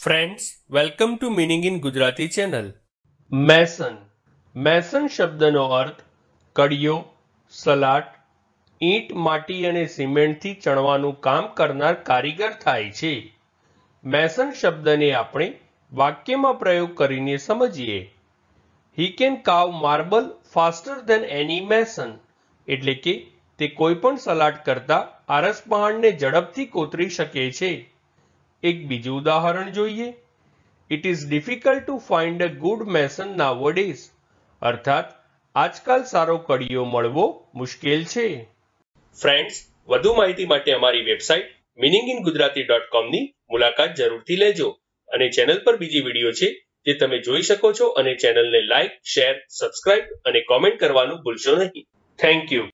friends welcome to meaning in Gujarati channel mason mason શબ્દનો અર્થ કડીઓ સલાટ ઈંટ માટી અને સિમેન્ટથી ચણવાનું કામ કરનાર કારીગર થાય છે મેસન શબ્દને આપણે વાક્યમાં પ્રયોગ કરીને સમજીએ he can carve marble faster than any mason એટલે કે તે કોઈ પણ સલાટ કરતા આરસ પહાણને ઝડપથી કોતરી શકે છે એક બીજું ઉદાહરણ જોઈએ it is difficult to find a good mason nowadays અર્થાત આજકાલ સારો કડીઓ મળવો મુશ્કેલ છે ફ્રેન્ડ્સ વધુ માહિતી માટે અમારી website meaning in Gujarati dot કોમની મુલાકાત જરૂરથી લેજો અને ચેનલ પર બીજી વિડીયો છે જે તમે જોઈ શકો છો અને ચેનલને લાઇક શેર સબસ્ક્રાઇબ અને કોમેન્ટ કરવાનું ભૂલશો નહીં થેન્ક યુ